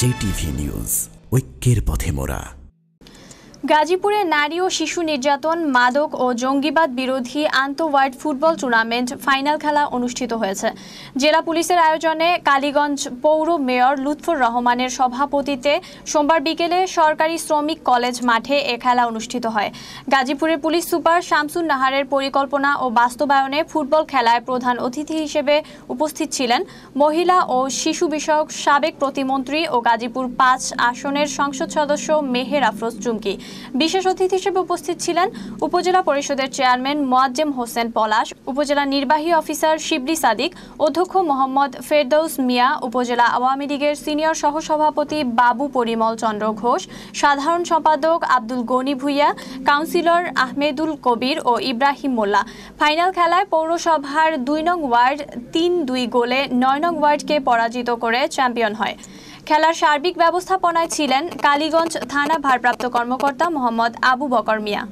JTV news ঐক্যের পথে মোরা গাজীপুরে নারী ও শিশু নির্যাতন মাদক ও জঙ্গিবাদ বিরোধী আন্তঃওয়ার্ড ফুটবল টুর্নামেন্ট ফাইনাল খেলা অনুষ্ঠিত হয়েছে জেলা পুলিশের আয়োজনে কালীগঞ্জ পৌর মেয়র লুৎফর রহমানের সভাপতিতে সোমবার বিকেলে সরকারি শ্রমিক কলেজ মাঠে এ খেলা অনুষ্ঠিত হয় গাজীপুরের পুলিশ সুপার শামসুন নাহারের পরিকল্পনা ও বাস্তবায়নে ফুটবল খেলায় প্রধান অতিথি হিসেবে উপস্থিত ছিলেন মহিলা ও শিশু বিষয়ক সাবেক প্রতিমন্ত্রী ও গাজীপুর পাঁচ আসনের সংসদ সদস্য মেহের আফরোজ চুমকি বিশেষ অতিথি হিসেবে উপস্থিত ছিলেন উপজেলা পরিষদের চেয়ারম্যান মোয়াজ্জেম হোসেন পলাশ উপজেলা নির্বাহী অফিসার শিবলি সাদিক অধ্যক্ষ মোহাম্মদ ফেরদৌস মিয়া উপজেলা আওয়ামী লীগের সিনিয়র সহসভাপতি বাবু পরিমল চন্দ্র ঘোষ সাধারণ সম্পাদক আব্দুল গনি ভুইয়া কাউন্সিলর আহমেদুল কবির ও ইব্রাহিম মোল্লা ফাইনাল খেলায় পৌরসভার দুই নং ওয়ার্ড তিন দুই গোলে নয় নং ওয়ার্ডকে পরাজিত করে চ্যাম্পিয়ন হয় খেলার সার্বিক ব্যবস্থাপনায় ছিলেন কালীগঞ্জ থানা ভারপ্রাপ্ত কর্মকর্তা মোহাম্মদ আবু বকর মিয়া